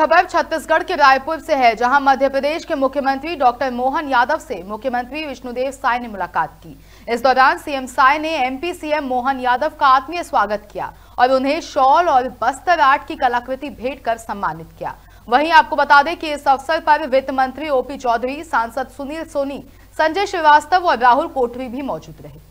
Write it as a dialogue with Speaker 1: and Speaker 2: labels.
Speaker 1: खबर छत्तीसगढ़ के रायपुर से है जहां मध्य प्रदेश के मुख्यमंत्री डॉक्टर मोहन यादव से मुख्यमंत्री विष्णुदेव साय ने मुलाकात की इस दौरान सीएम साय ने एमपी सीएम मोहन यादव का आत्मीय स्वागत किया और उन्हें शॉल और बस्तर आर्ट की कलाकृति भेंट कर सम्मानित किया वहीं आपको बता दें कि इस अवसर पर वित्त मंत्री ओपी चौधरी सांसद सुनील सोनी संजय श्रीवास्तव और राहुल कोठरी भी मौजूद रहे